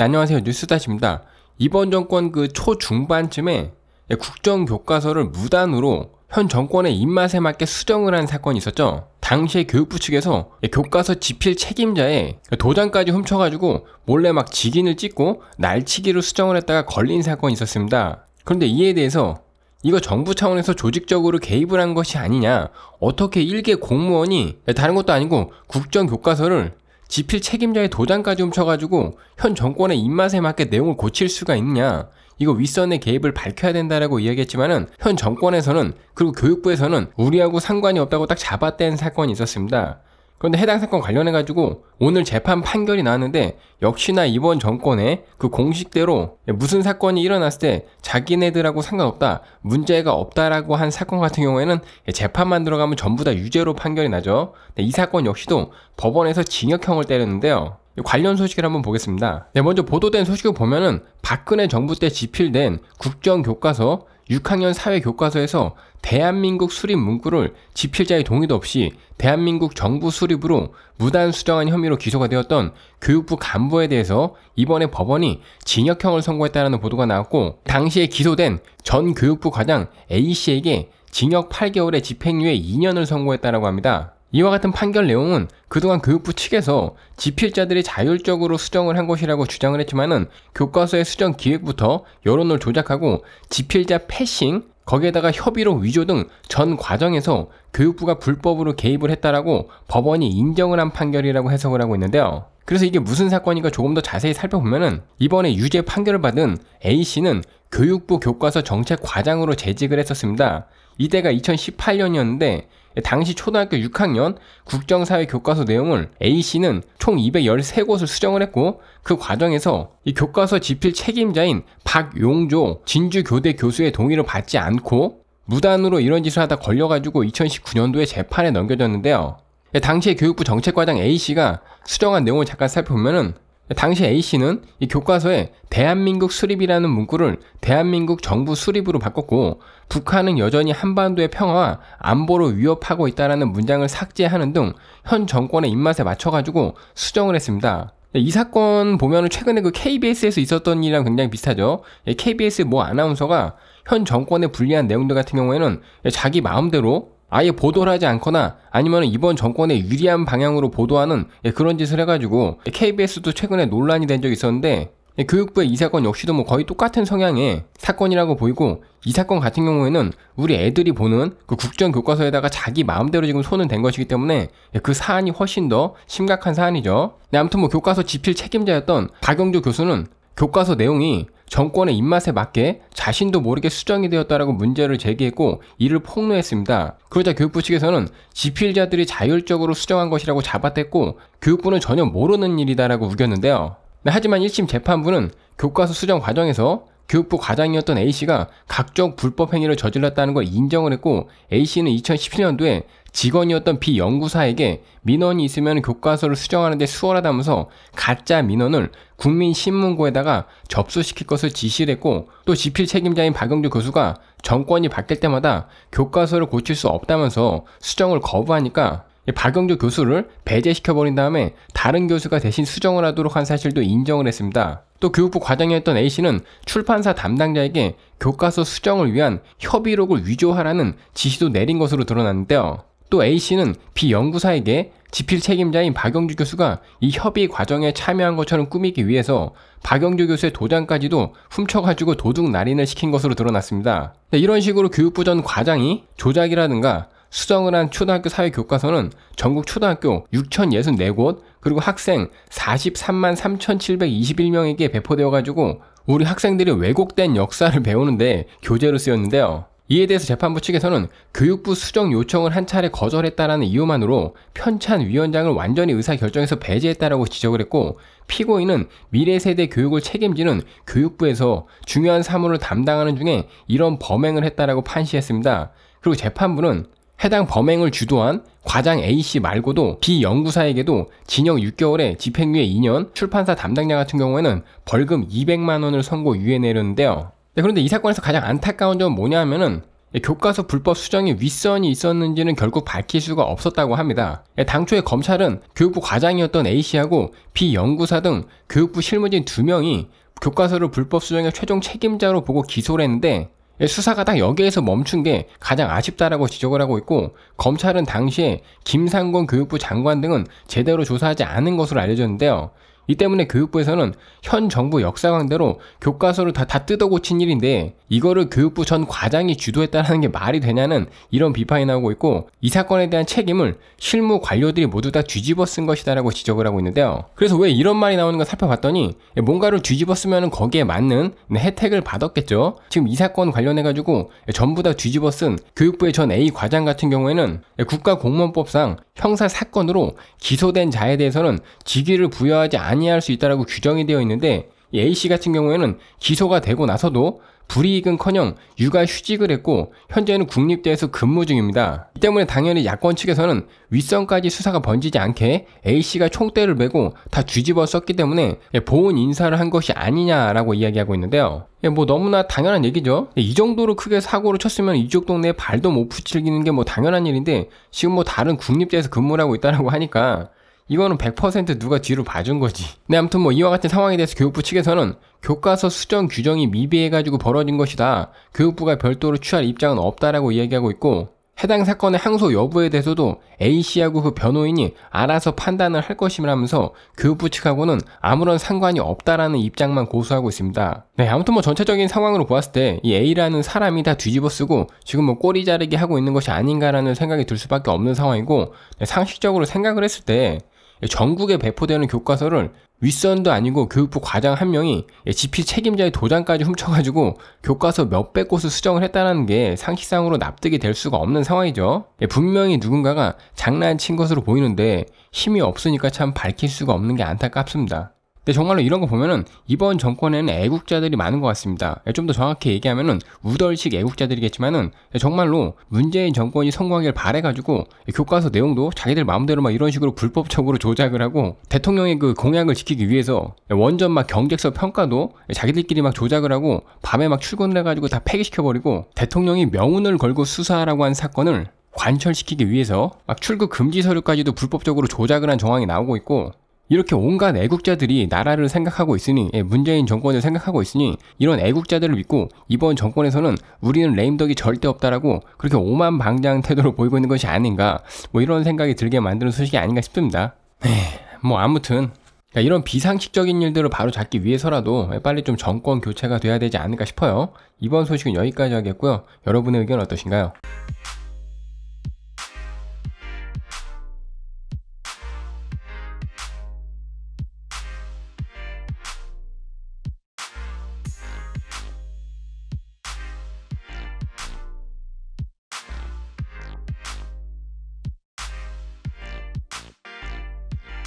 네, 안녕하세요. 뉴스다시입니다. 이번 정권 그 초중반쯤에 국정교과서를 무단으로 현 정권의 입맛에 맞게 수정을 한 사건이 있었죠. 당시에 교육부 측에서 교과서 집필책임자에 도장까지 훔쳐가지고 몰래 막 직인을 찍고 날치기로 수정을 했다가 걸린 사건이 있었습니다. 그런데 이에 대해서 이거 정부 차원에서 조직적으로 개입을 한 것이 아니냐 어떻게 일개 공무원이 예, 다른 것도 아니고 국정교과서를 지필 책임자의 도장까지 훔쳐가지고 현 정권의 입맛에 맞게 내용을 고칠 수가 있냐 이거 윗선의 개입을 밝혀야 된다라고 이야기했지만은 현 정권에서는 그리고 교육부에서는 우리하고 상관이 없다고 딱 잡아뗀 사건이 있었습니다. 그런데 해당 사건 관련해 가지고 오늘 재판 판결이 나왔는데 역시나 이번 정권에그 공식대로 무슨 사건이 일어났을 때 자기네들하고 상관없다 문제가 없다라고 한 사건 같은 경우에는 재판만 들어가면 전부 다 유죄로 판결이 나죠. 이 사건 역시도 법원에서 징역형을 때렸는데요. 관련 소식을 한번 보겠습니다. 네, 먼저 보도된 소식을 보면은 박근혜 정부 때 집필된 국정교과서 6학년 사회 교과서에서 대한민국 수립 문구를 집필자의 동의도 없이 대한민국 정부 수립으로 무단 수정한 혐의로 기소가 되었던 교육부 간부에 대해서 이번에 법원이 징역형을 선고했다는 보도가 나왔고 당시에 기소된 전 교육부 과장 A씨에게 징역 8개월의 집행유예 2년을 선고했다고 합니다. 이와 같은 판결 내용은 그동안 교육부 측에서 집필자들이 자율적으로 수정을 한 것이라고 주장을 했지만은 교과서의 수정 기획부터 여론을 조작하고 집필자 패싱 거기에다가 협의로 위조 등 전 과정에서 교육부가 불법으로 개입을 했다라고 법원이 인정을 한 판결이라고 해석을 하고 있는데요. 그래서 이게 무슨 사건인가 조금 더 자세히 살펴보면은 이번에 유죄 판결을 받은 A씨는 교육부 교과서 정책 과장으로 재직을 했었습니다. 이때가 2018년이었는데 당시 초등학교 6학년 국정사회 교과서 내용을 A씨는 총 213곳을 수정을 했고 그 과정에서 이 교과서 집필 책임자인 박용조 진주교대 교수의 동의를 받지 않고 무단으로 이런 짓을 하다 걸려가지고 2019년도에 재판에 넘겨졌는데요. 예, 당시에 교육부 정책과장 A씨가 수정한 내용을 잠깐 살펴보면은 당시 A씨는 이 교과서에 대한민국 수립이라는 문구를 대한민국 정부 수립으로 바꿨고 북한은 여전히 한반도의 평화와 안보를 위협하고 있다라는 문장을 삭제하는 등 현 정권의 입맛에 맞춰가지고 수정을 했습니다. 이 사건 보면 최근에 그 KBS에서 있었던 일이랑 굉장히 비슷하죠. KBS 모 아나운서가 현 정권에 불리한 내용들 같은 경우에는 자기 마음대로 아예 보도를 하지 않거나 아니면 이번 정권에 유리한 방향으로 보도하는 예, 그런 짓을 해가지고 KBS도 최근에 논란이 된 적이 있었는데 예, 교육부의 이 사건 역시도 뭐 거의 똑같은 성향의 사건이라고 보이고 이 사건 같은 경우에는 우리 애들이 보는 그 국정 교과서에다가 자기 마음대로 지금 손을 댄 것이기 때문에 예, 그 사안이 훨씬 더 심각한 사안이죠. 네, 아무튼 뭐 교과서 집필 책임자였던 박영조 교수는 교과서 내용이 정권의 입맛에 맞게 자신도 모르게 수정이 되었다라고 문제를 제기했고 이를 폭로했습니다. 그러자 교육부 측에서는 지필자들이 자율적으로 수정한 것이라고 잡아댔고 교육부는 전혀 모르는 일이다라고 우겼는데요. 네, 하지만 1심 재판부는 교과서 수정 과정에서 교육부 과장이었던 A씨가 각종 불법 행위를 저질렀다는 걸 인정을 했고 A씨는 2017년도에 직원이었던 비연구사에게 민원이 있으면 교과서를 수정하는데 수월하다면서 가짜 민원을 국민신문고에다가 접수시킬 것을 지시를 했고 또 지필 책임자인 박영주 교수가 정권이 바뀔 때마다 교과서를 고칠 수 없다면서 수정을 거부하니까 박영주 교수를 배제시켜버린 다음에 다른 교수가 대신 수정을 하도록 한 사실도 인정을 했습니다. 또 교육부 과장이었던 A씨는 출판사 담당자에게 교과서 수정을 위한 협의록을 위조하라는 지시도 내린 것으로 드러났는데요. 또 A씨는 B 연구사에게 지필 책임자인 박영주 교수가 이 협의 과정에 참여한 것처럼 꾸미기 위해서 박영주 교수의 도장까지도 훔쳐가지고 도둑 날인을 시킨 것으로 드러났습니다. 네, 이런 식으로 교육부 전 과장이 조작이라든가 수정을 한 초등학교 사회 교과서는 전국 초등학교 6,064곳 그리고 학생 43만 3,721명에게 배포되어 가지고 우리 학생들이 왜곡된 역사를 배우는데 교재로 쓰였는데요. 이에 대해서 재판부 측에서는 교육부 수정 요청을 한 차례 거절했다라는 이유만으로 편찬 위원장을 완전히 의사결정에서 배제했다라고 지적을 했고 피고인은 미래세대 교육을 책임지는 교육부에서 중요한 사무를 담당하는 중에 이런 범행을 했다라고 판시했습니다. 그리고 재판부는 해당 범행을 주도한 과장 A씨 말고도 B 연구사에게도 징역 6개월에 집행유예 2년, 출판사 담당자 같은 경우에는 벌금 200만원을 선고 유예 내렸는데요. 네, 그런데 이 사건에서 가장 안타까운 점은 뭐냐 하면은 교과서 불법 수정이 윗선이 있었는지는 결국 밝힐 수가 없었다고 합니다. 예, 당초에 검찰은 교육부 과장이었던 A씨하고 B 연구사 등 교육부 실무진 두 명이 교과서를 불법 수정의 최종 책임자로 보고 기소를 했는데 예, 수사가 딱 여기에서 멈춘 게 가장 아쉽다라고 지적을 하고 있고 검찰은 당시에 김상곤 교육부 장관 등은 제대로 조사하지 않은 것으로 알려졌는데요. 이 때문에 교육부에서는 현 정부 역사강대로 교과서를 다, 다 뜯어 고친 일인데 이거를 교육부 전 과장이 주도했다는 게 말이 되냐는 이런 비판이 나오고 있고 이 사건에 대한 책임을 실무 관료들이 모두 다 뒤집어 쓴 것이다라고 지적을 하고 있는데요. 그래서 왜 이런 말이 나오는가 살펴봤더니 뭔가를 뒤집어 쓰면 거기에 맞는 혜택을 받았겠죠. 지금 이 사건 관련해가지고 전부 다 뒤집어 쓴 교육부의 전 A 과장 같은 경우에는 국가공무원법상 형사 사건으로 기소된 자에 대해서는 직위를 부여하지 아니할 수 있다라고 규정이 되어 있는데 A 씨 같은 경우에는 기소가 되고 나서도 불이익은커녕 육아휴직을 했고 현재는 국립대에서 근무 중입니다. 이 때문에 당연히 야권 측에서는 윗선까지 수사가 번지지 않게 A씨가 총대를 메고 다 뒤집어 썼기 때문에 예, 보훈 인사를 한 것이 아니냐라고 이야기하고 있는데요. 예, 뭐 너무나 당연한 얘기죠. 예, 이 정도로 크게 사고를 쳤으면 이쪽 동네에 발도 못 붙이기는 게 뭐 당연한 일인데 지금 뭐 다른 국립대에서 근무를 하고 있다라고 하니까 이거는 100% 누가 뒤로 봐준 거지. 네, 아무튼 뭐 이와 같은 상황에 대해서 교육부 측에서는 교과서 수정 규정이 미비해가지고 벌어진 것이다. 교육부가 별도로 취할 입장은 없다라고 이야기하고 있고, 해당 사건의 항소 여부에 대해서도 A씨하고 그 변호인이 알아서 판단을 할 것이라면서 임 교육부 측하고는 아무런 상관이 없다라는 입장만 고수하고 있습니다. 네, 아무튼 뭐 전체적인 상황으로 보았을 때 이 A라는 사람이 다 뒤집어 쓰고 지금 뭐 꼬리 자르기 하고 있는 것이 아닌가라는 생각이 들 수밖에 없는 상황이고 네, 상식적으로 생각을 했을 때 전국에 배포되는 교과서를 윗선도 아니고 교육부 과장 한 명이 집필 책임자의 도장까지 훔쳐가지고 교과서 몇백 곳을 수정을 했다는 게 상식상으로 납득이 될 수가 없는 상황이죠. 예, 분명히 누군가가 장난친 것으로 보이는데 힘이 없으니까 참 밝힐 수가 없는 게 안타깝습니다. 근데 정말로 이런 거 보면은 이번 정권에는 애국자들이 많은 것 같습니다. 예, 좀더 정확히 얘기하면은 우덜식 애국자들이겠지만은 예, 정말로 문재인 정권이 성공하길 바래가지고 교과서 내용도 자기들 마음대로 막 이런 식으로 불법적으로 조작을 하고 대통령의 그 공약을 지키기 위해서 예, 원전 막 경제서 평가도 자기들끼리 막 조작을 하고 밤에 막 출근을 해가지고 다 폐기시켜버리고 대통령이 명운을 걸고 수사하라고 한 사건을 관철시키기 위해서 막 출국 금지 서류까지도 불법적으로 조작을 한 정황이 나오고 있고 이렇게 온갖 애국자들이 나라를 생각하고 있으니 예, 문재인 정권을 생각하고 있으니 이런 애국자들을 믿고 이번 정권에서는 우리는 레임덕이 절대 없다라고 그렇게 오만방장 태도를 보이고 있는 것이 아닌가 뭐 이런 생각이 들게 만드는 소식이 아닌가 싶습니다. 에뭐 네, 아무튼 그러니까 이런 비상식적인 일들을 바로 잡기 위해서라도 예, 빨리 좀 정권 교체가 돼야 되지 않을까 싶어요. 이번 소식은 여기까지 하겠고요. 여러분의 의견 어떠신가요?